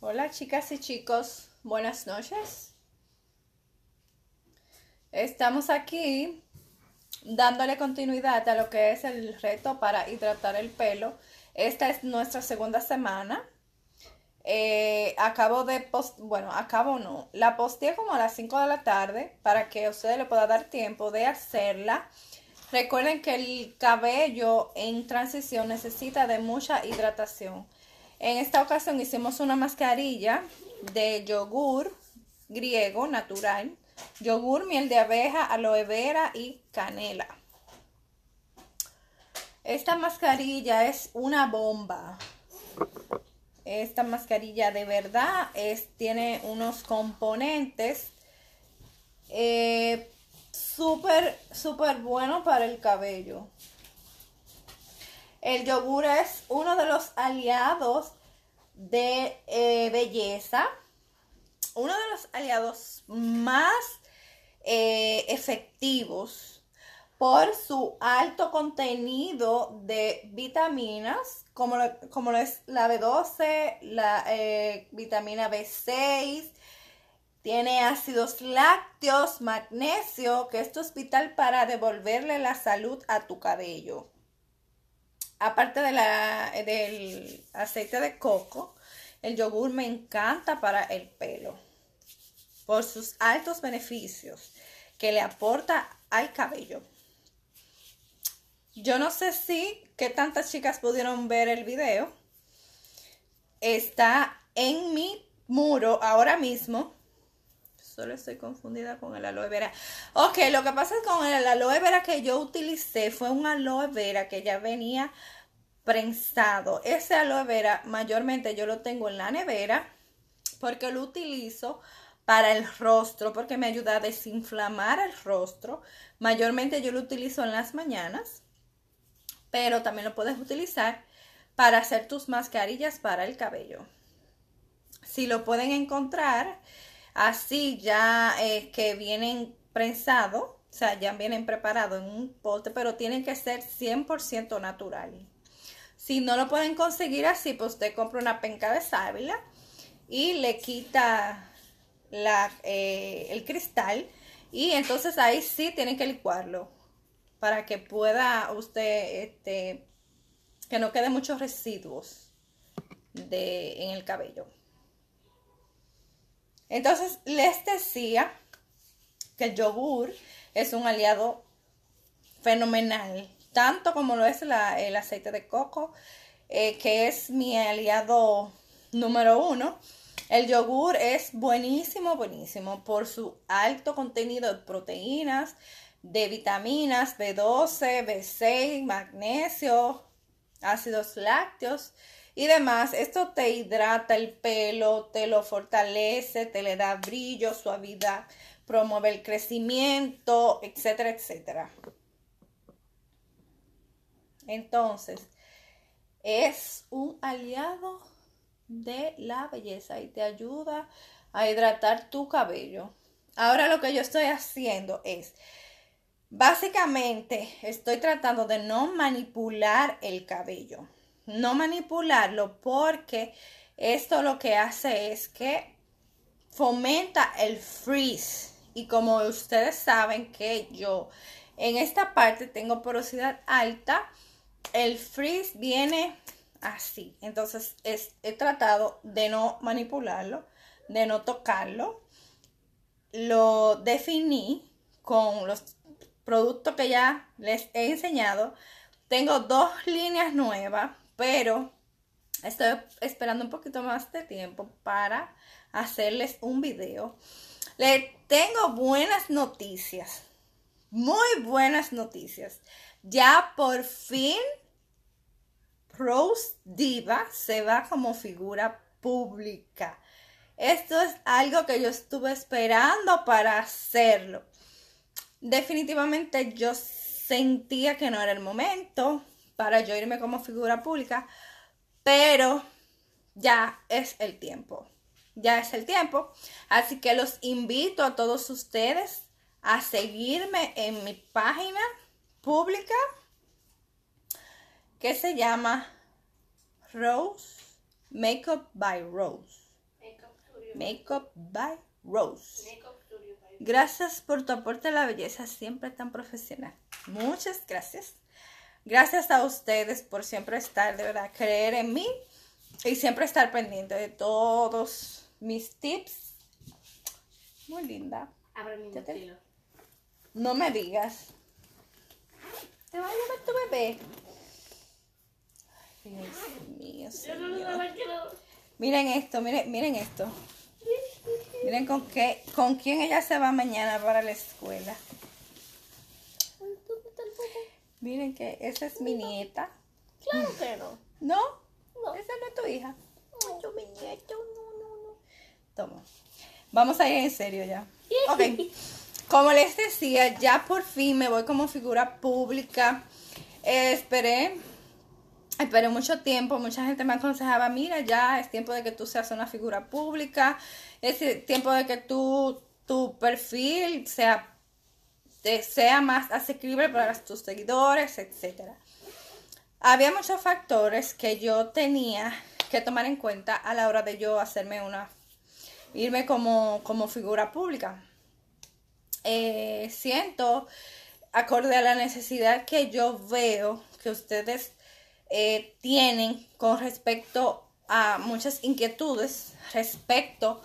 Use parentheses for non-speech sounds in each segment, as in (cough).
Hola chicas y chicos, buenas noches. Estamos aquí dándole continuidad a lo que es el reto para hidratar el pelo. Esta es nuestra segunda semana. Eh, acabo de post, bueno, acabo no, la posteé como a las 5 de la tarde para que ustedes le pueda dar tiempo de hacerla. Recuerden que el cabello en transición necesita de mucha hidratación. En esta ocasión hicimos una mascarilla de yogur griego natural, yogur, miel de abeja, aloe vera y canela. Esta mascarilla es una bomba esta mascarilla de verdad es, tiene unos componentes eh, súper, súper bueno para el cabello. El yogur es uno de los aliados de eh, belleza, uno de los aliados más eh, efectivos por su alto contenido de vitaminas, como como es la B12, la eh, vitamina B6, tiene ácidos lácteos, magnesio, que esto es vital para devolverle la salud a tu cabello. Aparte de la, del aceite de coco, el yogur me encanta para el pelo, por sus altos beneficios que le aporta al cabello. Yo no sé si qué tantas chicas pudieron ver el video. Está en mi muro ahora mismo. Solo estoy confundida con el aloe vera. Ok, lo que pasa es con el aloe vera que yo utilicé fue un aloe vera que ya venía prensado. Ese aloe vera mayormente yo lo tengo en la nevera porque lo utilizo para el rostro, porque me ayuda a desinflamar el rostro. Mayormente yo lo utilizo en las mañanas pero también lo puedes utilizar para hacer tus mascarillas para el cabello. Si lo pueden encontrar así ya eh, que vienen prensado, o sea, ya vienen preparado en un pote, pero tienen que ser 100% natural. Si no lo pueden conseguir así, pues usted compra una penca de sábila y le quita eh, el cristal y entonces ahí sí tienen que licuarlo para que pueda usted, este, que no quede muchos residuos de, en el cabello. Entonces, les decía que el yogur es un aliado fenomenal, tanto como lo es la, el aceite de coco, eh, que es mi aliado número uno. El yogur es buenísimo, buenísimo por su alto contenido de proteínas, de vitaminas B12, B6, magnesio, ácidos lácteos y demás. Esto te hidrata el pelo, te lo fortalece, te le da brillo, suavidad, promueve el crecimiento, etcétera, etcétera. Entonces, es un aliado de la belleza y te ayuda a hidratar tu cabello. Ahora lo que yo estoy haciendo es Básicamente estoy tratando de no manipular el cabello, no manipularlo porque esto lo que hace es que fomenta el frizz y como ustedes saben que yo en esta parte tengo porosidad alta, el frizz viene así. Entonces he tratado de no manipularlo, de no tocarlo. Lo definí con los producto que ya les he enseñado. Tengo dos líneas nuevas, pero estoy esperando un poquito más de tiempo para hacerles un video. Le tengo buenas noticias, muy buenas noticias. Ya por fin Rose Diva se va como figura pública. Esto es algo que yo estuve esperando para hacerlo definitivamente yo sentía que no era el momento para yo irme como figura pública, pero ya es el tiempo, ya es el tiempo. Así que los invito a todos ustedes a seguirme en mi página pública que se llama Rose Makeup by Rose. Makeup, by Rose. Gracias por tu aporte a la belleza, siempre tan profesional. Muchas gracias. Gracias a ustedes por siempre estar, de verdad, creer en mí y siempre estar pendiente de todos mis tips. Muy linda. Abre mi No me digas. Te va a llevar tu bebé. Miren esto, miren, miren esto. Miren con qué, con quién ella se va mañana para la escuela. Miren que esa es mi nieta. Claro que no. ¿No? Esa no es tu hija. No, yo mi nieta, no, no, no. Toma. Vamos a ir en serio ya. Ok. Como les decía, ya por fin me voy como figura pública. Eh, esperé pero mucho tiempo, mucha gente me aconsejaba, mira, ya es tiempo de que tú seas una figura pública, es tiempo de que tú, tu perfil sea, sea más asequible para tus seguidores, etc. Había muchos factores que yo tenía que tomar en cuenta a la hora de yo hacerme una, irme como, figura pública. Eh, siento, acorde a la necesidad que yo veo que ustedes eh, tienen con respecto a muchas inquietudes respecto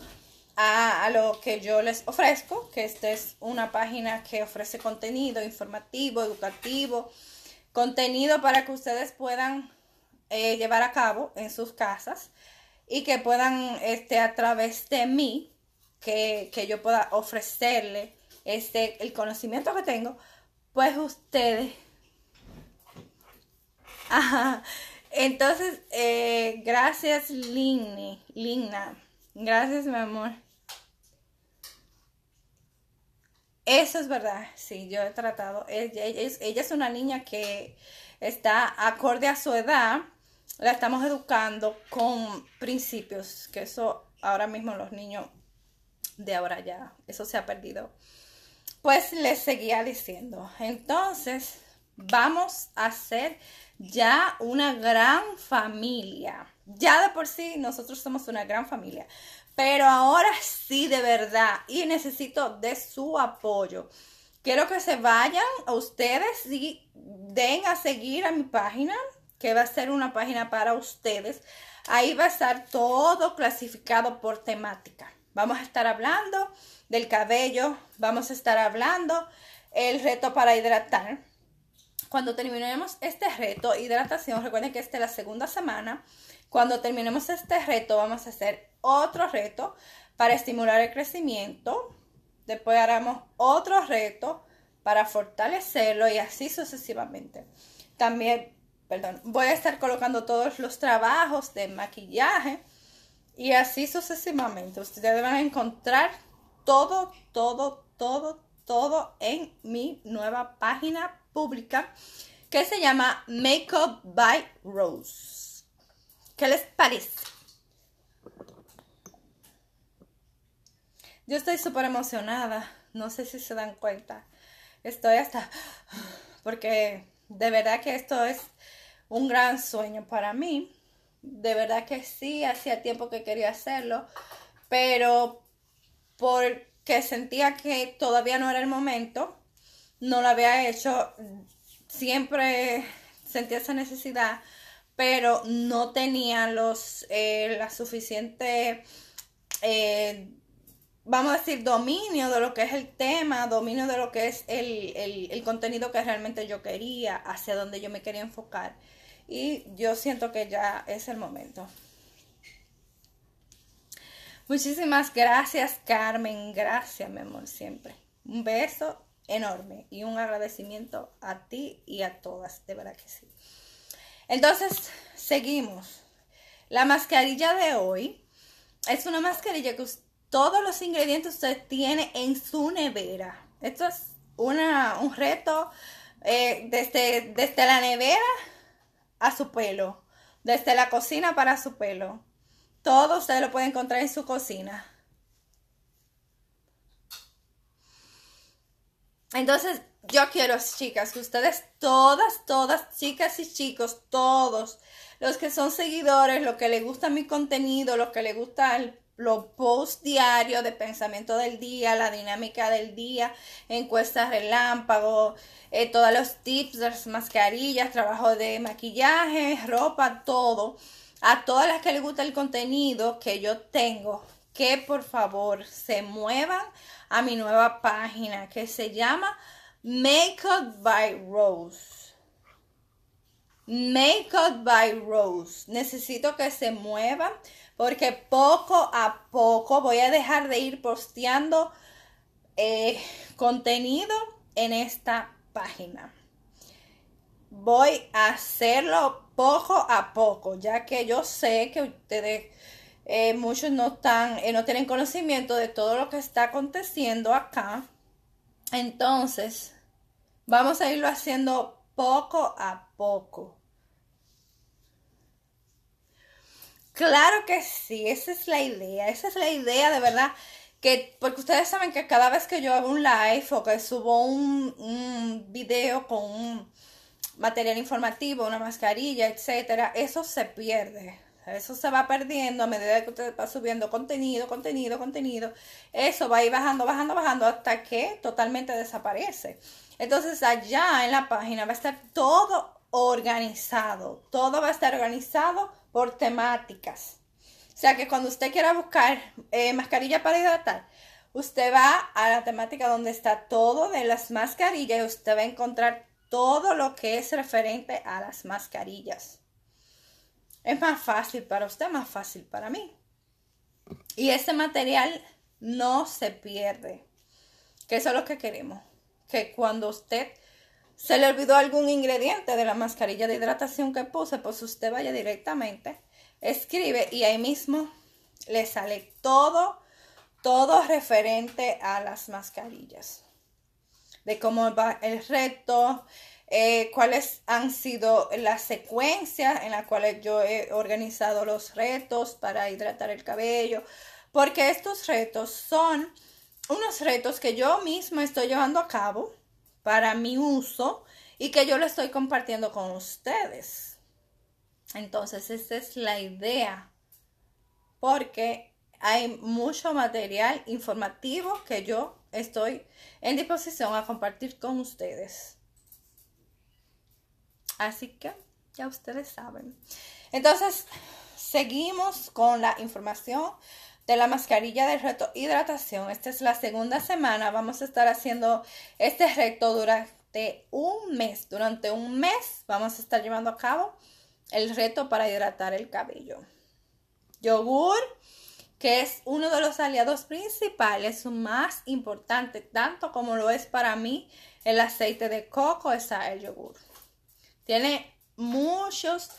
a, lo que yo les ofrezco, que esta es una página que ofrece contenido informativo, educativo, contenido para que ustedes puedan eh, llevar a cabo en sus casas y que puedan este, a través de mí, que, que yo pueda ofrecerle este, el conocimiento que tengo, pues ustedes entonces, eh, gracias Ligny, Ligna. Gracias, mi amor. Eso es verdad, sí, yo he tratado. Ella, es, ella es una niña que está acorde a su edad. La estamos educando con principios, que eso ahora mismo los niños de ahora ya, eso se ha perdido. Pues les seguía diciendo. Entonces, vamos a ser ya una gran familia. Ya de por sí nosotros somos una gran familia, pero ahora sí de verdad y necesito de su apoyo. Quiero que se vayan a ustedes y den a seguir a mi página, que va a ser una página para ustedes. Ahí va a estar todo clasificado por temática. Vamos a estar hablando del cabello, vamos a estar hablando el reto para hidratar, cuando terminemos este reto hidratación, de recuerden que esta es la segunda semana, cuando terminemos este reto vamos a hacer otro reto para estimular el crecimiento, después haremos otro reto para fortalecerlo y así sucesivamente. También, perdón, voy a estar colocando todos los trabajos de maquillaje y así sucesivamente. Ustedes van a encontrar todo, todo, todo, todo en mi nueva página pública que se llama Makeup by Rose. ¿Qué les parece? Yo estoy súper emocionada. No sé si se dan cuenta. Estoy hasta... Porque de verdad que esto es un gran sueño para mí. De verdad que sí, hacía tiempo que quería hacerlo. Pero por que sentía que todavía no era el momento, no lo había hecho, siempre sentía esa necesidad, pero no tenía los, eh, la suficiente, eh, vamos a decir, dominio de lo que es el tema, dominio de lo que es el, el, el contenido que realmente yo quería, hacia donde yo me quería enfocar. Y yo siento que ya es el momento. Muchísimas gracias, Carmen. Gracias, mi amor, siempre. Un beso enorme y un agradecimiento a ti y a todas, de verdad que sí. Entonces, seguimos. La mascarilla de hoy es una mascarilla que todos los ingredientes usted tiene en su nevera. Esto es un reto eh, desde la nevera a su pelo, desde la cocina para su pelo todo ustedes lo pueden encontrar en su cocina. Entonces, yo quiero, chicas, que ustedes, todas, todas, chicas y chicos, todos, los que son seguidores, los que les gusta mi contenido, los que les gusta el, los posts diarios de pensamiento del día, la dinámica del día, encuestas relámpago, eh, todos los tips, las mascarillas, trabajo de maquillaje, ropa, todo a todas las que les gusta el contenido que yo tengo, que por favor se muevan a mi nueva página que se llama Makeup by Rose. Makeup by Rose. Necesito que se muevan porque poco a poco voy a dejar de ir posteando eh, contenido en esta página. Voy a hacerlo poco a poco, ya que yo sé que ustedes, eh, muchos no, están, eh, no tienen conocimiento de todo lo que está aconteciendo acá. Entonces, vamos a irlo haciendo poco a poco. Claro que sí, esa es la idea, esa es la idea de verdad. Que, porque ustedes saben que cada vez que yo hago un live o que subo un, un video con un, material informativo, una mascarilla, etcétera, eso se pierde. Eso se va perdiendo a medida que usted va subiendo contenido, contenido, contenido. Eso va a ir bajando, bajando, bajando hasta que totalmente desaparece. Entonces allá en la página va a estar todo organizado. Todo va a estar organizado por temáticas. O sea que cuando usted quiera buscar eh, mascarilla para hidratar, usted va a la temática donde está todo de las mascarillas y usted va a encontrar todo lo que es referente a las mascarillas. Es más fácil para usted, más fácil para mí. Y ese material no se pierde, que eso es lo que queremos. Que cuando usted se le olvidó algún ingrediente de la mascarilla de hidratación que puse, pues usted vaya directamente, escribe y ahí mismo le sale todo, todo referente a las mascarillas de cómo va el reto, eh, cuáles han sido las secuencias en las cuales yo he organizado los retos para hidratar el cabello, porque estos retos son unos retos que yo misma estoy llevando a cabo para mi uso y que yo lo estoy compartiendo con ustedes. Entonces, esa es la idea, porque hay mucho material informativo que yo estoy en disposición a compartir con ustedes. Así que ya ustedes saben. Entonces, seguimos con la información de la mascarilla del reto hidratación. Esta es la segunda semana. Vamos a estar haciendo este reto durante un mes. Durante un mes vamos a estar llevando a cabo el reto para hidratar el cabello. Yogur que es uno de los aliados principales más importante, tanto como lo es para mí el aceite de coco, esa el yogur. Tiene muchos,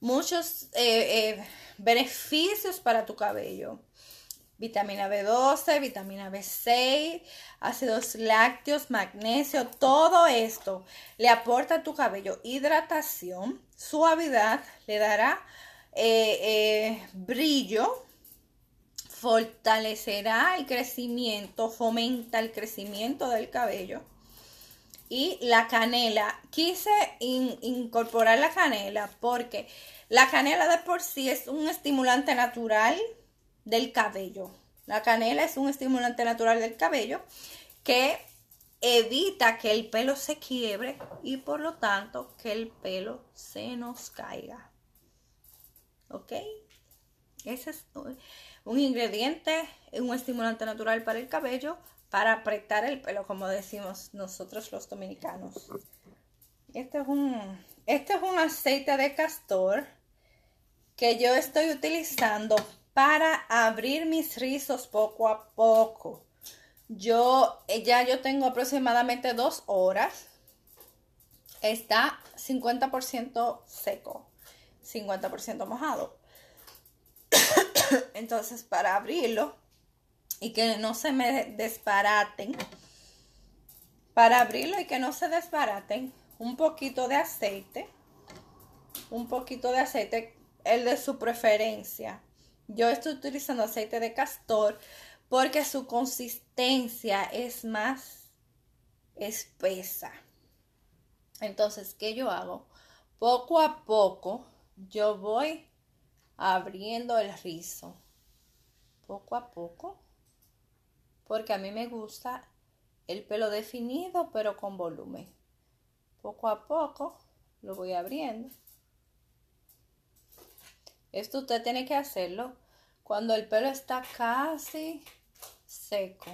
muchos eh, eh, beneficios para tu cabello. Vitamina B12, vitamina B6, ácidos lácteos, magnesio, todo esto le aporta a tu cabello hidratación, suavidad, le dará eh, brillo fortalecerá el crecimiento, fomenta el crecimiento del cabello. Y la canela, quise incorporar la canela porque la canela de por sí es un estimulante natural del cabello. La canela es un estimulante natural del cabello que evita que el pelo se quiebre y por lo tanto que el pelo se nos caiga. ¿Ok? Ese es un ingrediente, un estimulante natural para el cabello, para apretar el pelo, como decimos nosotros los dominicanos. Este es un, este es un aceite de castor que yo estoy utilizando para abrir mis rizos poco a poco. Yo eh, ya yo tengo aproximadamente dos horas. Está 50% seco, 50% mojado. (coughs) (coughs) Entonces, para abrirlo y que no se me desbaraten, para abrirlo y que no se desbaraten, un poquito de aceite, un poquito de aceite, el de su preferencia. Yo estoy utilizando aceite de castor porque su consistencia es más espesa. Entonces, ¿qué yo hago? Poco a poco yo voy abriendo el rizo, poco a poco, porque a mí me gusta el pelo definido pero con volumen. Poco a poco lo voy abriendo. Esto usted tiene que hacerlo cuando el pelo está casi seco.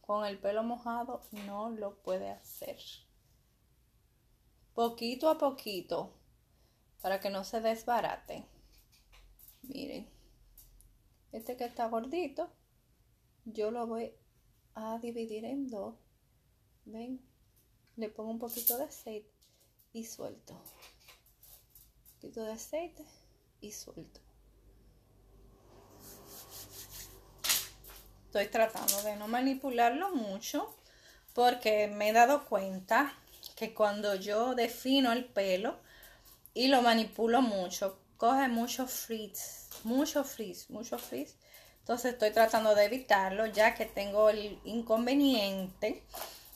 Con el pelo mojado no lo puede hacer. Poquito a poquito para que no se desbarate. Miren, este que está gordito, yo lo voy a dividir en dos. ¿Ven? Le pongo un poquito de aceite y suelto. Un poquito de aceite y suelto. Estoy tratando de no manipularlo mucho porque me he dado cuenta que cuando yo defino el pelo y lo manipulo mucho, coge mucho frizz, mucho frizz, mucho frizz. Entonces estoy tratando de evitarlo ya que tengo el inconveniente,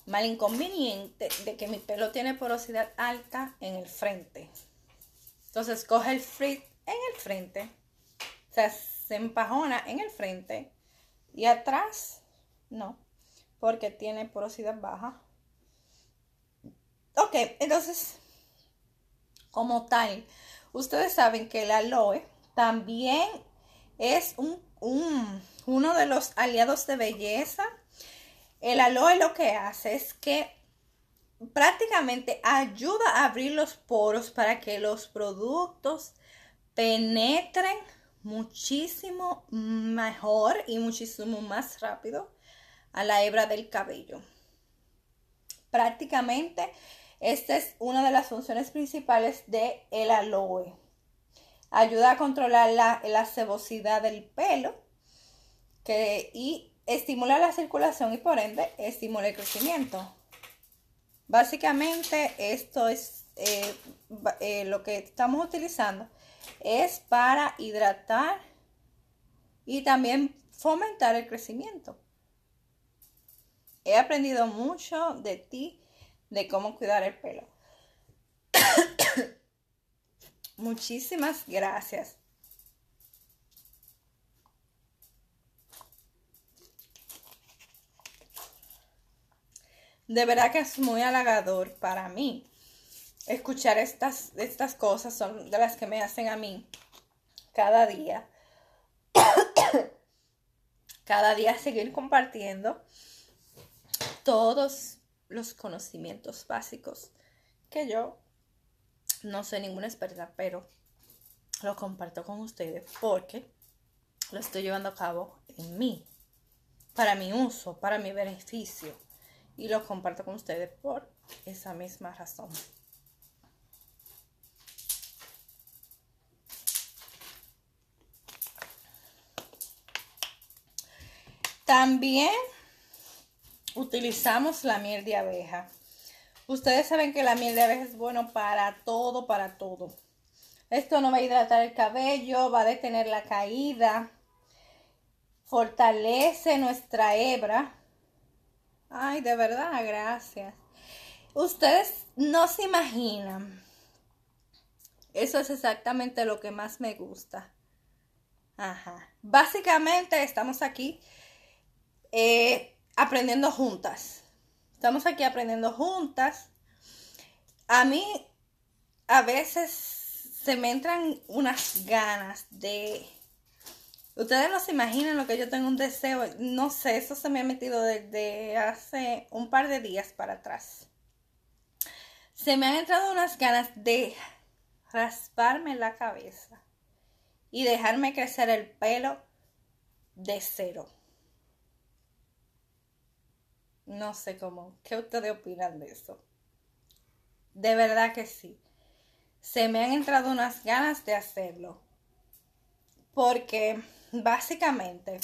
mal inconveniente de que mi pelo tiene porosidad alta en el frente. Entonces coge el frizz en el frente, o sea, se empajona en el frente y atrás no, porque tiene porosidad baja. Ok, entonces, como tal, Ustedes saben que el aloe también es un, uno de los aliados de belleza. El aloe lo que hace es que prácticamente ayuda a abrir los poros para que los productos penetren muchísimo mejor y muchísimo más rápido a la hebra del cabello. Prácticamente esta es una de las funciones principales de el aloe. Ayuda a controlar la, cebosidad del pelo y estimula la circulación y por ende estimula el crecimiento. Básicamente esto es eh, eh, lo que estamos utilizando es para hidratar y también fomentar el crecimiento. He aprendido mucho de ti de cómo cuidar el pelo. (coughs) Muchísimas gracias. De verdad que es muy halagador para mí. Escuchar estas, estas cosas son de las que me hacen a mí cada día. (coughs) cada día seguir compartiendo todos los conocimientos básicos que yo no soy ninguna experta, pero lo comparto con ustedes porque lo estoy llevando a cabo en mí, para mi uso, para mi beneficio. Y lo comparto con ustedes por esa misma razón. También utilizamos la miel de abeja. Ustedes saben que la miel de abeja es bueno para todo, para todo. Esto no va a hidratar el cabello, va a detener la caída, fortalece nuestra hebra. Ay, de verdad, gracias. Ustedes no se imaginan. Eso es exactamente lo que más me gusta. Ajá. Básicamente estamos aquí eh, aprendiendo juntas. Estamos aquí aprendiendo juntas. A mí a veces se me entran unas ganas de... Ustedes no se imaginan lo que yo tengo un deseo. No sé, eso se me ha metido desde hace un par de días para atrás. Se me han entrado unas ganas de rasparme la cabeza y dejarme crecer el pelo de cero. No sé cómo. ¿Qué ustedes opinan de eso? De verdad que sí. Se me han entrado unas ganas de hacerlo. Porque básicamente,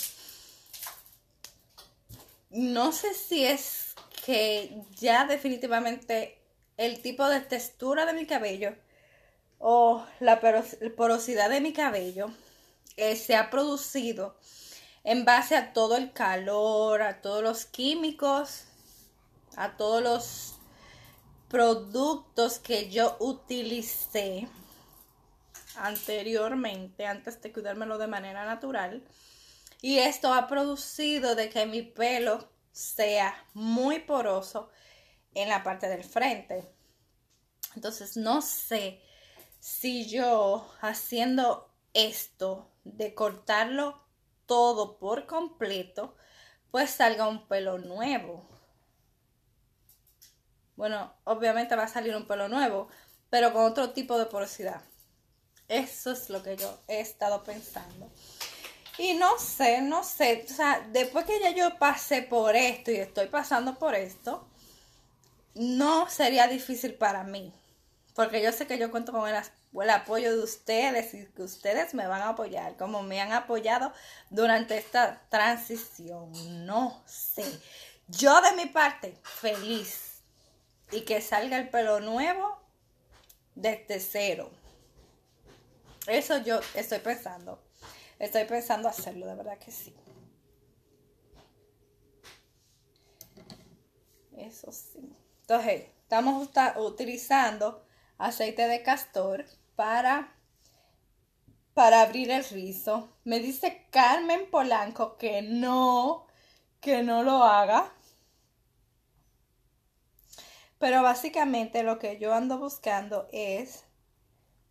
no sé si es que ya definitivamente el tipo de textura de mi cabello o la porosidad de mi cabello eh, se ha producido en base a todo el calor, a todos los químicos, a todos los productos que yo utilicé anteriormente, antes de cuidármelo de manera natural. Y esto ha producido de que mi pelo sea muy poroso en la parte del frente. Entonces no sé si yo haciendo esto de cortarlo todo por completo, pues salga un pelo nuevo. Bueno, obviamente va a salir un pelo nuevo, pero con otro tipo de porosidad. Eso es lo que yo he estado pensando. Y no sé, no sé, o sea, después que ya yo pasé por esto y estoy pasando por esto, no sería difícil para mí, porque yo sé que yo cuento con el el apoyo de ustedes y que ustedes me van a apoyar, como me han apoyado durante esta transición. No sé. Yo de mi parte, feliz. Y que salga el pelo nuevo desde cero. Eso yo estoy pensando. Estoy pensando hacerlo, de verdad que sí. Eso sí. Entonces, estamos utilizando aceite de castor para, para abrir el rizo. Me dice Carmen Polanco que no, que no lo haga. Pero básicamente lo que yo ando buscando es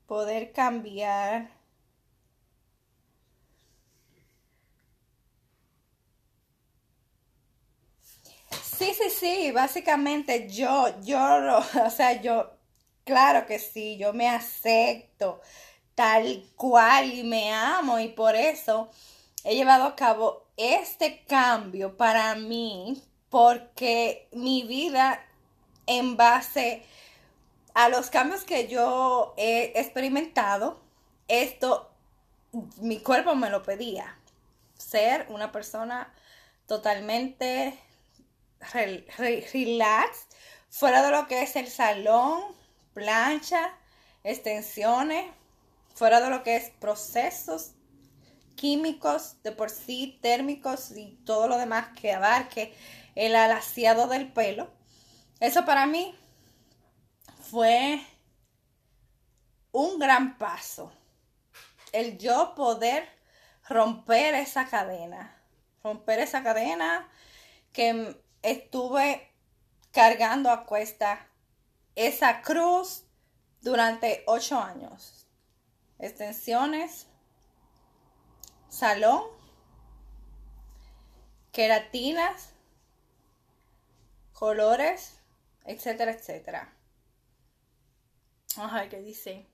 poder cambiar Sí, sí, sí, básicamente yo, yo, (laughs) o sea, yo, Claro que sí, yo me acepto tal cual y me amo y por eso he llevado a cabo este cambio para mí porque mi vida en base a los cambios que yo he experimentado, esto, mi cuerpo me lo pedía, ser una persona totalmente relax, fuera de lo que es el salón, plancha, extensiones, fuera de lo que es procesos químicos de por sí, térmicos y todo lo demás que abarque el alaciado del pelo. Eso para mí fue un gran paso. El yo poder romper esa cadena. Romper esa cadena que estuve cargando a cuesta esa cruz durante ocho años. Extensiones, salón, queratinas, colores, etcétera, etcétera. Ajá, ¿qué dice?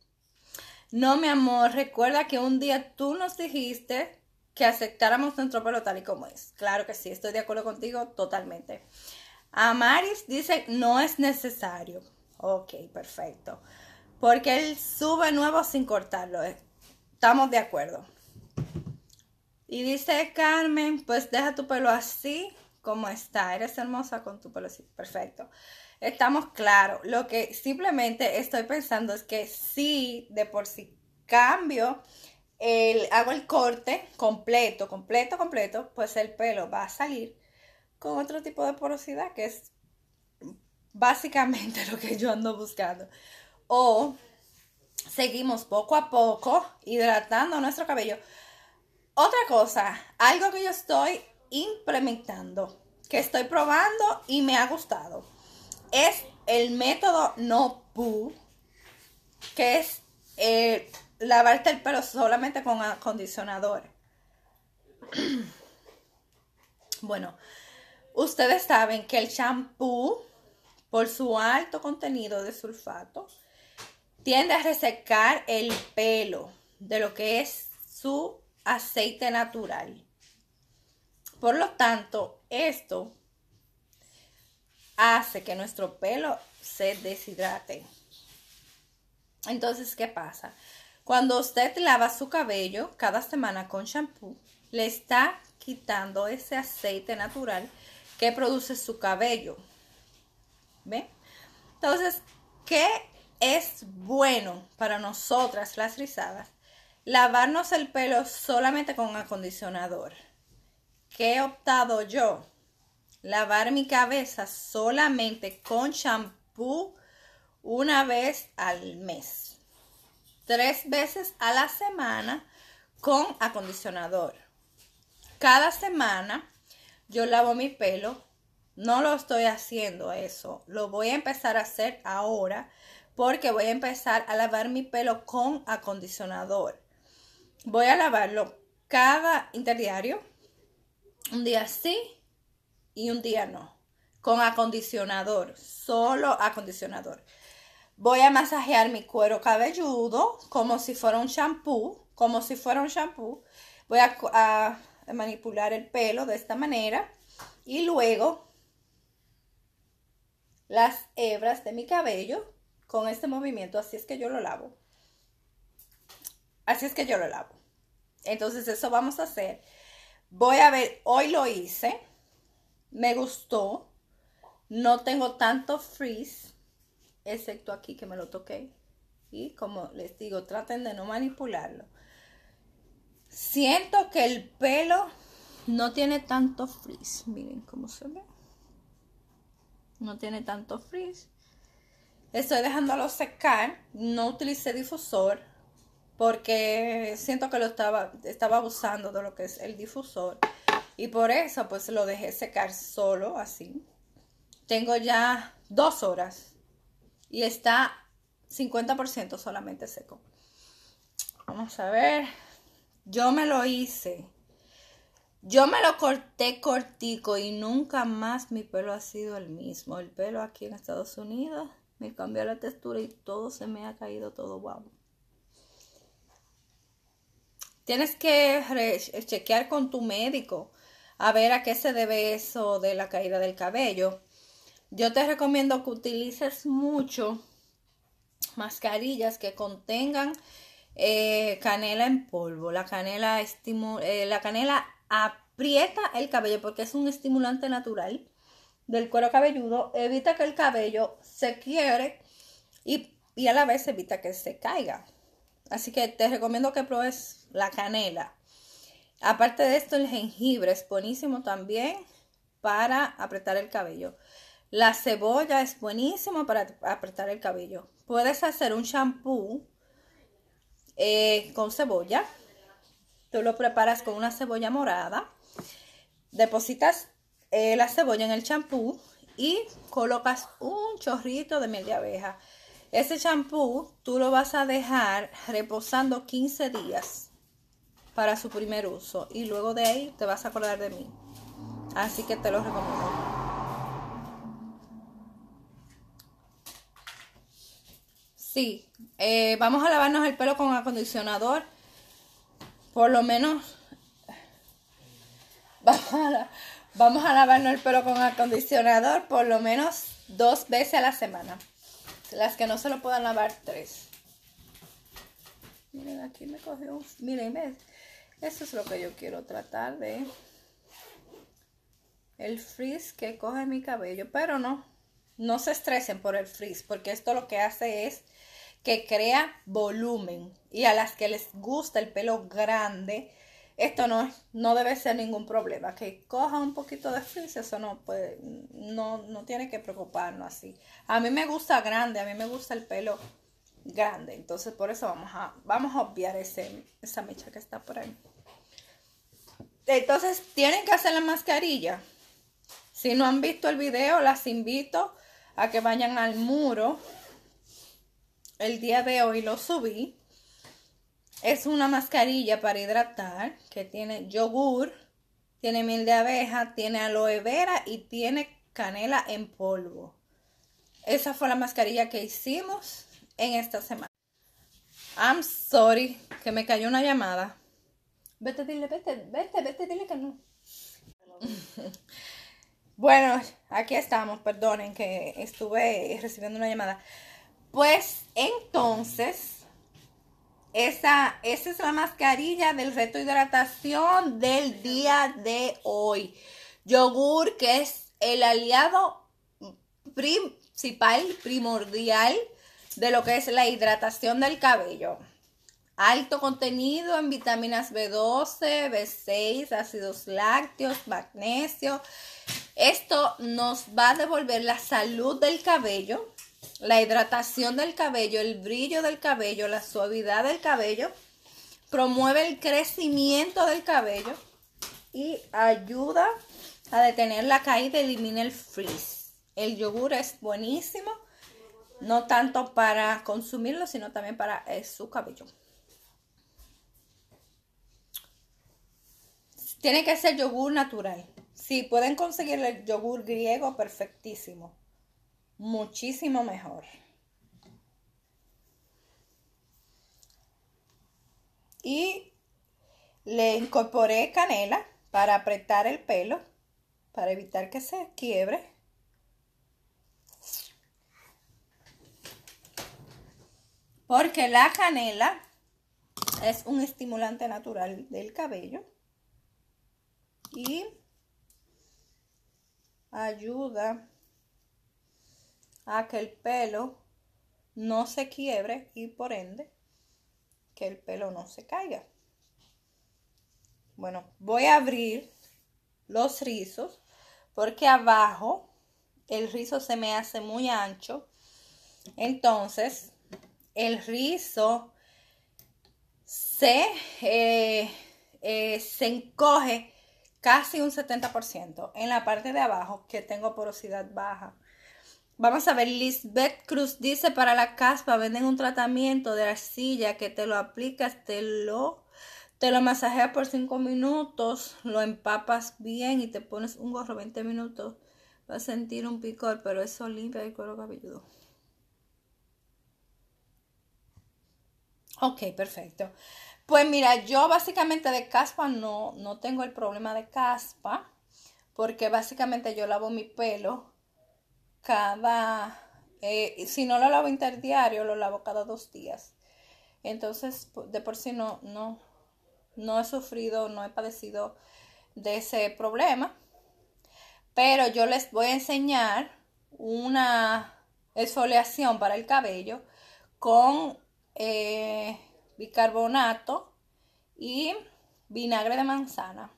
No, mi amor, recuerda que un día tú nos dijiste que aceptáramos nuestro pelo tal y como es. Claro que sí, estoy de acuerdo contigo totalmente. Amaris dice, no es necesario. Ok, perfecto. Porque él sube nuevo sin cortarlo. Eh. Estamos de acuerdo. Y dice Carmen, pues deja tu pelo así como está. Eres hermosa con tu pelo así. Perfecto. Estamos claros. Lo que simplemente estoy pensando es que si de por sí cambio, el, hago el corte completo, completo, completo, pues el pelo va a salir con otro tipo de porosidad que es básicamente (laughs) lo que yo ando buscando. O seguimos poco a poco hidratando nuestro cabello. Otra cosa, algo que yo estoy implementando, que estoy probando y me ha gustado, es el método no poo, que es eh, lavarte el pelo solamente con acondicionador. (clears throat) bueno, ustedes saben que el shampoo por su alto contenido de sulfato, tiende a resecar el pelo de lo que es su aceite natural. Por lo tanto, esto hace que nuestro pelo se deshidrate. Entonces, ¿qué pasa? Cuando usted lava su cabello cada semana con shampoo, le está quitando ese aceite natural que produce su cabello. ¿Ven? Entonces, ¿qué es bueno para nosotras las rizadas? Lavarnos el pelo solamente con acondicionador. ¿Qué he optado yo? Lavar mi cabeza solamente con champú una vez al mes. Tres veces a la semana con acondicionador. Cada semana yo lavo mi pelo no lo estoy haciendo eso. Lo voy a empezar a hacer ahora porque voy a empezar a lavar mi pelo con acondicionador. Voy a lavarlo cada interdiario, un día sí y un día no, con acondicionador, solo acondicionador. Voy a masajear mi cuero cabelludo como si fuera un shampoo, como si fuera un shampoo. Voy a, a manipular el pelo de esta manera y luego las hebras de mi cabello con este movimiento, así es que yo lo lavo. Así es que yo lo lavo. Entonces eso vamos a hacer. Voy a ver, hoy lo hice, me gustó, no tengo tanto frizz, excepto aquí que me lo toqué. Y como les digo, traten de no manipularlo. Siento que el pelo no tiene tanto frizz, miren cómo se ve no tiene tanto frizz. Estoy dejándolo secar, no utilicé difusor porque siento que lo estaba, estaba abusando de lo que es el difusor y por eso pues lo dejé secar solo así. Tengo ya dos horas y está 50% solamente seco. Vamos a ver. Yo me lo hice yo me lo corté cortico y nunca más mi pelo ha sido el mismo. El pelo aquí en Estados Unidos me cambió la textura y todo se me ha caído todo guau. Tienes que chequear con tu médico a ver a qué se debe eso de la caída del cabello. Yo te recomiendo que utilices mucho mascarillas que contengan eh, canela en polvo. La canela, estimula, eh, la canela aprieta el cabello porque es un estimulante natural del cuero cabelludo, evita que el cabello se quiebre y, a la vez evita que se caiga. Así que te recomiendo que pruebes la canela. Aparte de esto, el jengibre es buenísimo también para apretar el cabello. La cebolla es buenísimo para apretar el cabello. Puedes hacer un shampoo eh, con cebolla Tú lo preparas con una cebolla morada. Depositas eh, la cebolla en el champú y colocas un chorrito de miel de abeja. Ese champú tú lo vas a dejar reposando 15 días para su primer uso y luego de ahí te vas a acordar de mí. Así que te lo recomiendo. Sí, eh, vamos a lavarnos el pelo con acondicionador por lo menos vamos a, lavarnos el pelo con acondicionador por lo menos dos veces a la semana. Las que no se lo puedan lavar, tres. Miren, aquí me cogió un... Miren, Eso es lo que yo quiero tratar de... El frizz que coge mi cabello. Pero no, no se estresen por el frizz, porque esto lo que hace es que crea volumen y a las que les gusta el pelo grande, esto no, no debe ser ningún problema. Que coja un poquito de frizz, eso no, puede, no, no tiene que preocuparnos así. A mí me gusta grande, a mí me gusta el pelo grande. Entonces por eso vamos a, vamos a obviar ese, esa mecha que está por ahí. Entonces tienen que hacer la mascarilla. Si no han visto el video, las invito a que vayan al muro el día de hoy lo subí. Es una mascarilla para hidratar que tiene yogur, tiene miel de abeja, tiene aloe vera y tiene canela en polvo. Esa fue la mascarilla que hicimos en esta semana. I'm sorry que me cayó una llamada. Vete, dile, vete, vete, vete, dile que no. (laughs) bueno, aquí estamos, perdonen que estuve recibiendo una llamada. Pues entonces, esa, es la mascarilla del reto hidratación del día de hoy. Yogur, que es el aliado principal, primordial de lo que es la hidratación del cabello. Alto contenido en vitaminas B12, B6, ácidos lácteos, magnesio. Esto nos va a devolver la salud del cabello, la hidratación del cabello, el brillo del cabello, la suavidad del cabello, promueve el crecimiento del cabello y ayuda a detener la caída, y elimina el frizz. El yogur es buenísimo, no tanto para consumirlo, sino también para eh, su cabello. Tiene que ser yogur natural. Si pueden conseguir el yogur griego, perfectísimo muchísimo mejor. Y le incorporé canela para apretar el pelo, para evitar que se quiebre. Porque la canela es un estimulante natural del cabello y ayuda a que el pelo no se quiebre y por ende que el pelo no se caiga. Bueno, voy a abrir los rizos porque abajo el rizo se me hace muy ancho. Entonces, el rizo se, eh, eh, se encoge casi un 70% en la parte de abajo que tengo porosidad baja. Vamos a ver, Lisbeth Cruz dice, para la caspa venden un tratamiento de arcilla que te lo aplicas, te lo, te lo masajeas por 5 minutos, lo empapas bien y te pones un gorro 20 minutos. Vas a sentir un picor, pero eso limpia el cuero cabelludo. Ok, perfecto. Pues mira, yo básicamente de caspa no, no tengo el problema de caspa, porque básicamente yo lavo mi pelo cada, eh, si no lo lavo interdiario, lo lavo cada dos días. Entonces, de por sí no, no, no he sufrido, no he padecido de ese problema. Pero yo les voy a enseñar una exfoliación para el cabello con eh, bicarbonato y vinagre de manzana.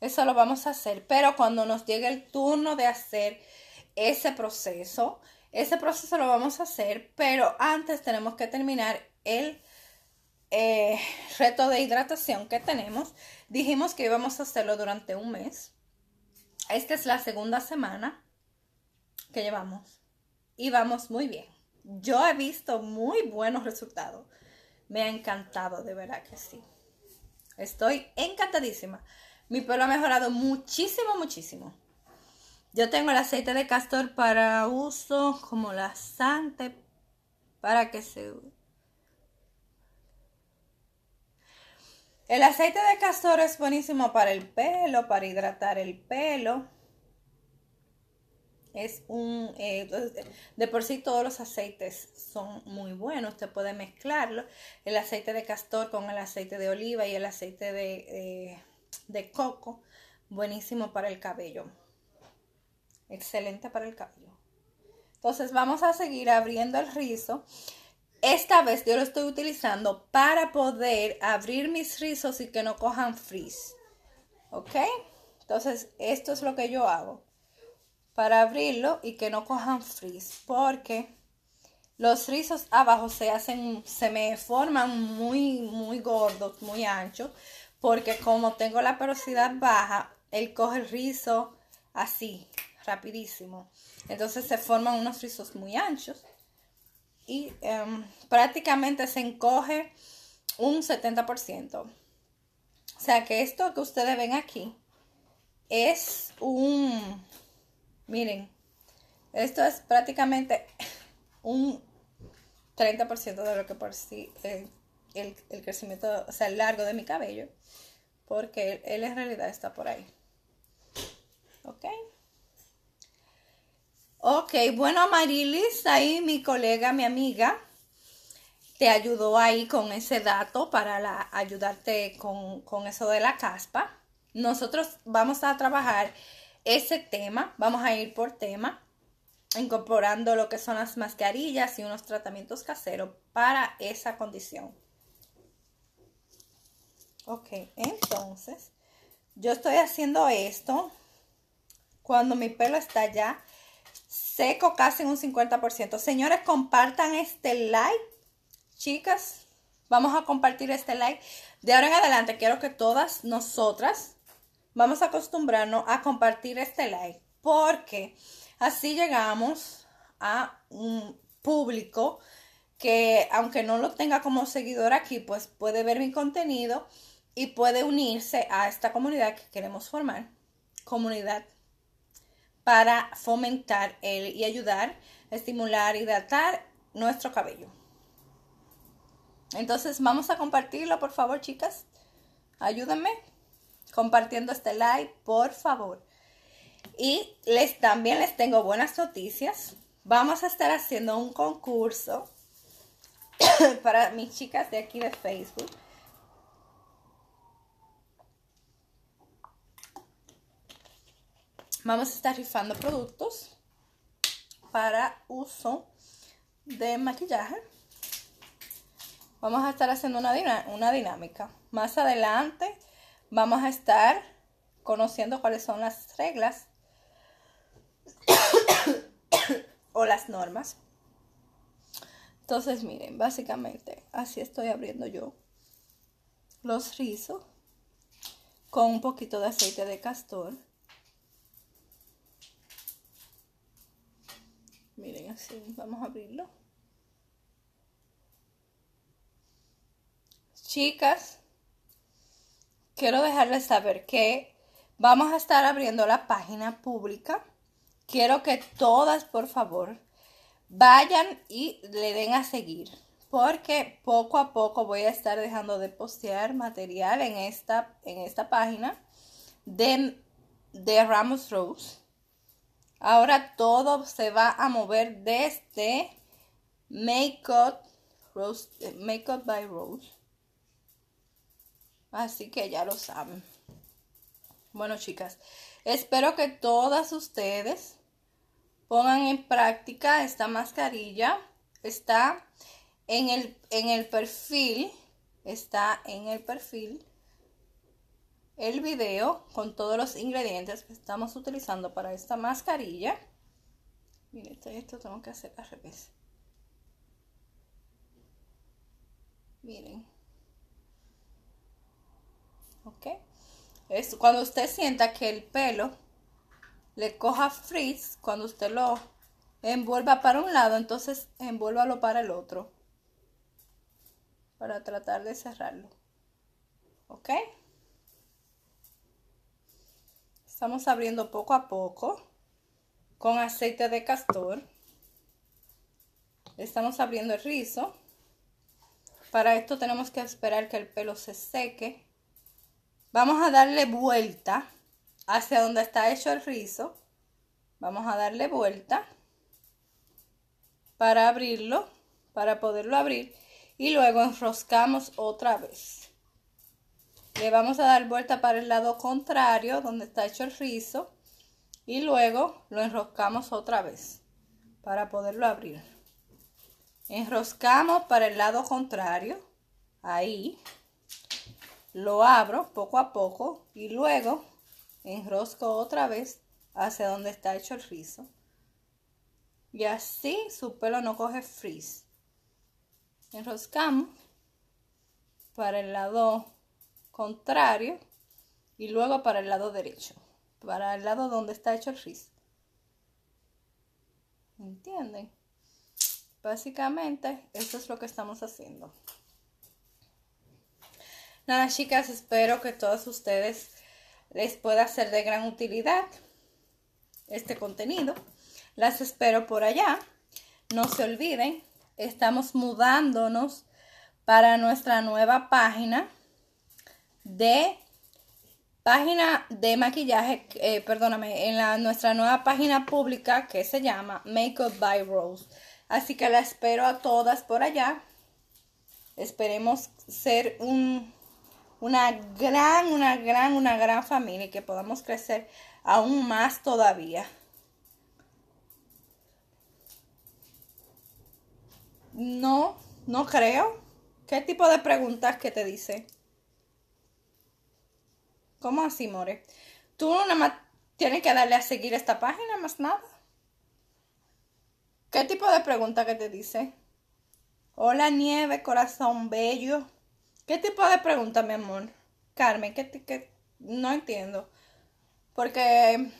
Eso lo vamos a hacer, pero cuando nos llegue el turno de hacer ese proceso. Ese proceso lo vamos a hacer, pero antes tenemos que terminar el eh, reto de hidratación que tenemos. Dijimos que íbamos a hacerlo durante un mes. Esta es la segunda semana que llevamos y vamos muy bien. Yo he visto muy buenos resultados. Me ha encantado, de verdad que sí. Estoy encantadísima. Mi pelo ha mejorado muchísimo, muchísimo. Yo tengo el aceite de castor para uso como lazante para que se... El aceite de castor es buenísimo para el pelo, para hidratar el pelo. Es un... Eh, de por sí todos los aceites son muy buenos. Usted puede mezclarlo. El aceite de castor con el aceite de oliva y el aceite de, eh, de coco. Buenísimo para el cabello. Excelente para el cabello. Entonces vamos a seguir abriendo el rizo. Esta vez yo lo estoy utilizando para poder abrir mis rizos y que no cojan frizz. ¿Ok? Entonces esto es lo que yo hago. Para abrirlo y que no cojan frizz. Porque los rizos abajo se hacen, se me forman muy, muy gordos, muy anchos. Porque como tengo la porosidad baja, él coge el rizo así rapidísimo. Entonces se forman unos rizos muy anchos y em, prácticamente se encoge un 70%. O sea que esto que ustedes ven aquí es un, miren, esto es prácticamente un 30% de lo que por sí eh, el, crecimiento, o sea, el largo de mi cabello, porque él, él en realidad está por ahí. ¿Ok? Ok, bueno, Marilis, ahí mi colega, mi amiga, te ayudó ahí con ese dato para ayudarte con, con eso de la caspa. Nosotros vamos a trabajar ese tema, vamos a ir por tema, incorporando lo que son las mascarillas y unos tratamientos caseros para esa condición. Ok, entonces, yo estoy haciendo esto cuando mi pelo está ya seco casi en un 50%. Señores, compartan este like, chicas. Vamos a compartir este like. De ahora en adelante quiero que todas nosotras vamos a acostumbrarnos a compartir este like porque así llegamos a un público que aunque no lo tenga como seguidor aquí, pues puede ver mi contenido y puede unirse a esta comunidad que queremos formar. Comunidad para fomentar el, y ayudar a estimular, hidratar nuestro cabello. Entonces vamos a compartirlo, por favor, chicas. Ayúdenme compartiendo este like, por favor. Y les también les tengo buenas noticias. Vamos a estar haciendo un concurso (coughs) para mis chicas de aquí de Facebook vamos a estar rifando productos para uso de maquillaje. Vamos a estar haciendo una, dinámica. Más adelante vamos a estar conociendo cuáles son las reglas (coughs) o las normas. Entonces, miren, básicamente así estoy abriendo yo los rizos con un poquito de aceite de castor. Miren así, vamos a abrirlo. Chicas, quiero dejarles saber que vamos a estar abriendo la página pública. Quiero que todas, por favor, vayan y le den a seguir porque poco a poco voy a estar dejando de postear material en esta, en esta página de Ramos Rose Ahora todo se va a mover desde Makeup Rose, eh, Makeup by Rose. Así que ya lo saben. Bueno, chicas, espero que todas ustedes pongan en práctica esta mascarilla. Está en el, en el perfil. Está en el perfil el video con todos los ingredientes que estamos utilizando para esta mascarilla. Miren, esto, tengo que hacer al revés. Miren. Ok. Es cuando usted sienta que el pelo le coja frizz, cuando usted lo envuelva para un lado, entonces envuélvalo para el otro. Para tratar de cerrarlo. ¿Ok? Estamos abriendo poco a poco con aceite de castor. Estamos abriendo el rizo. Para esto tenemos que esperar que el pelo se seque. Vamos a darle vuelta hacia donde está hecho el rizo. Vamos a darle vuelta para abrirlo, para poderlo abrir. Y luego enroscamos otra vez le vamos a dar vuelta para el lado contrario donde está hecho el rizo y luego lo enroscamos otra vez para poderlo abrir enroscamos para el lado contrario ahí lo abro poco a poco y luego enrosco otra vez hacia donde está hecho el rizo y así su pelo no coge frizz enroscamos para el lado contrario y luego para el lado derecho, para el lado donde está hecho el riz, ¿Entienden? Básicamente, esto es lo que estamos haciendo. Nada, chicas, espero que todos ustedes les pueda ser de gran utilidad este contenido. Las espero por allá. No se olviden, estamos mudándonos para nuestra nueva página de página de maquillaje, eh, perdóname, en la, nuestra nueva página pública que se llama Makeup by Rose. Así que la espero a todas por allá. Esperemos ser un, una gran, una gran, una gran familia y que podamos crecer aún más todavía. No, no creo. ¿Qué tipo de preguntas que te dice? ¿Cómo así, More? Tú nada más tienes que darle a seguir esta página, más nada. ¿Qué tipo de pregunta que te dice? Hola, nieve, corazón bello. ¿Qué tipo de pregunta, mi amor? Carmen, que, no entiendo. Porque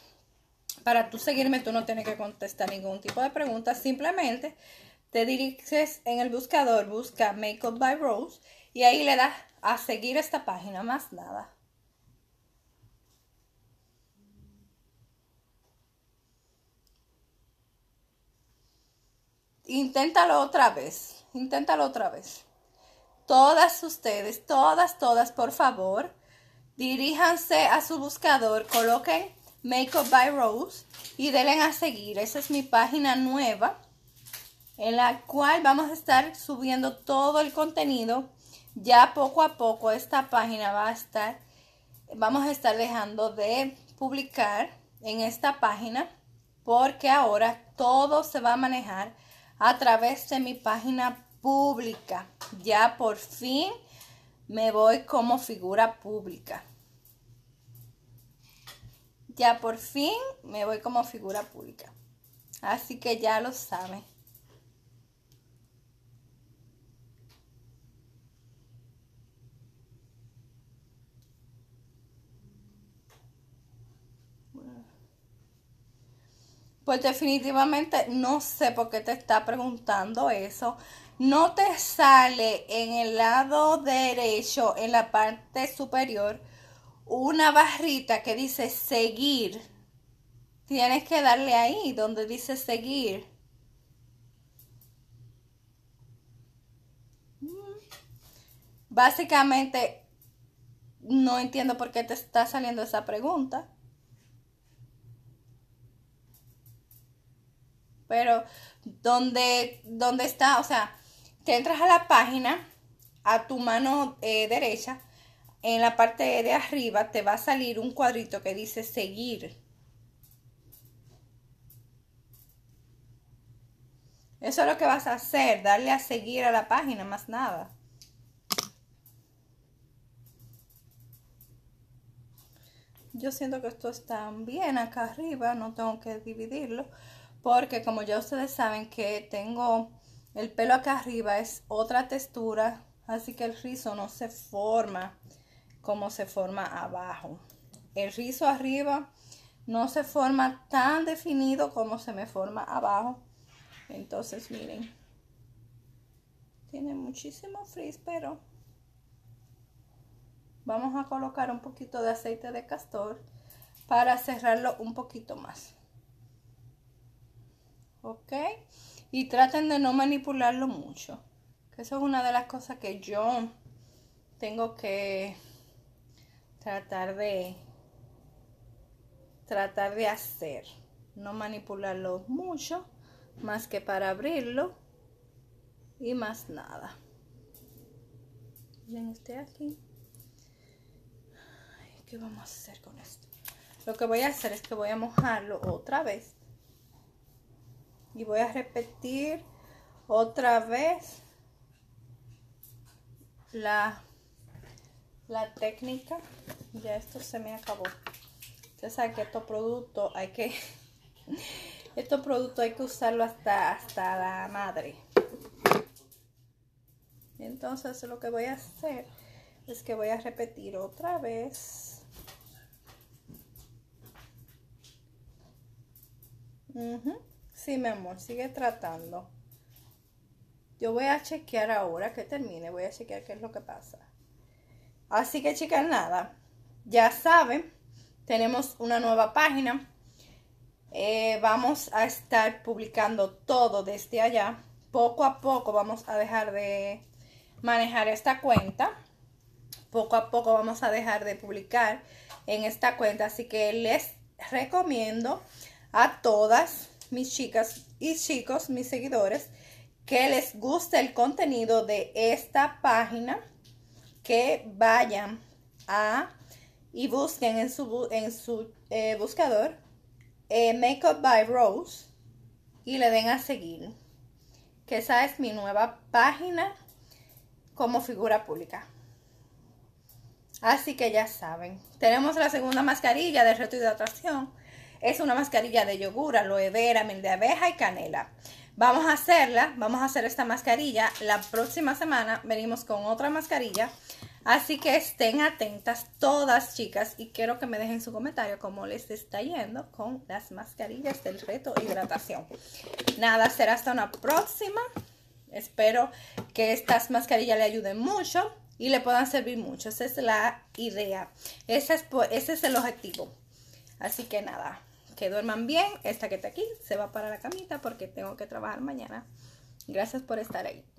para tú seguirme, tú no tienes que contestar ningún tipo de pregunta. Simplemente te diriges en el buscador, busca Makeup by Rose y ahí le das a seguir esta página, más nada. Inténtalo otra vez, inténtalo otra vez. Todas ustedes, todas, todas, por favor, diríjanse a su buscador, coloquen Makeup by Rose y denle a seguir. Esa es mi página nueva en la cual vamos a estar subiendo todo el contenido. Ya poco a poco esta página va a estar, vamos a estar dejando de publicar en esta página porque ahora todo se va a manejar a través de mi página pública. Ya por fin me voy como figura pública. Ya por fin me voy como figura pública. Así que ya lo saben. Pues definitivamente no sé por qué te está preguntando eso. No te sale en el lado derecho, en la parte superior, una barrita que dice seguir. Tienes que darle ahí donde dice seguir. Básicamente, no entiendo por qué te está saliendo esa pregunta. pero donde, está, o sea, te entras a la página, a tu mano eh, derecha, en la parte de arriba te va a salir un cuadrito que dice seguir. Eso es lo que vas a hacer, darle a seguir a la página, más nada. Yo siento que esto está bien acá arriba, no tengo que dividirlo porque como ya ustedes saben que tengo el pelo acá arriba es otra textura, así que el rizo no se forma como se forma abajo. El rizo arriba no se forma tan definido como se me forma abajo. Entonces, miren. Tiene muchísimo frizz, pero vamos a colocar un poquito de aceite de castor para cerrarlo un poquito más. ¿ok? Y traten de no manipularlo mucho, que eso es una de las cosas que yo tengo que tratar de tratar de hacer, no manipularlo mucho, más que para abrirlo y más nada. este aquí. ¿Qué vamos a hacer con esto? Lo que voy a hacer es que voy a mojarlo otra vez y voy a repetir otra vez la, la técnica ya esto se me acabó Ustedes saben que estos productos hay que (laughs) estos productos hay que usarlo hasta la madre entonces lo que voy a hacer es que voy a repetir otra vez Ajá. Sí, mi amor, sigue tratando. Yo voy a chequear ahora que termine, voy a chequear qué es lo que pasa. Así que chicas, nada, ya saben, tenemos una nueva página. Eh, vamos a estar publicando todo desde allá. Poco a poco vamos a dejar de manejar esta cuenta. Poco a poco vamos a dejar de publicar en esta cuenta. Así que les recomiendo a todas mis chicas y chicos, mis seguidores, que les guste el contenido de esta página, que vayan a y busquen en su, en su eh, buscador eh, Makeup by Rose y le den a seguir. Que esa es mi nueva página como figura pública. Así que ya saben. Tenemos la segunda mascarilla de reto y hidratación es una mascarilla de yogur, aloe vera, miel de abeja y canela. Vamos a hacerla, vamos a hacer esta mascarilla. La próxima semana venimos con otra mascarilla. Así que estén atentas todas chicas y quiero que me dejen su comentario cómo les está yendo con las mascarillas del reto hidratación. Nada, será hasta una próxima. Espero que estas mascarillas le ayuden mucho y le puedan servir mucho. Esa es la idea. ese es el objetivo. Así que nada que duerman bien. Esta que está aquí se va para la camita porque tengo que trabajar mañana. Gracias por estar ahí.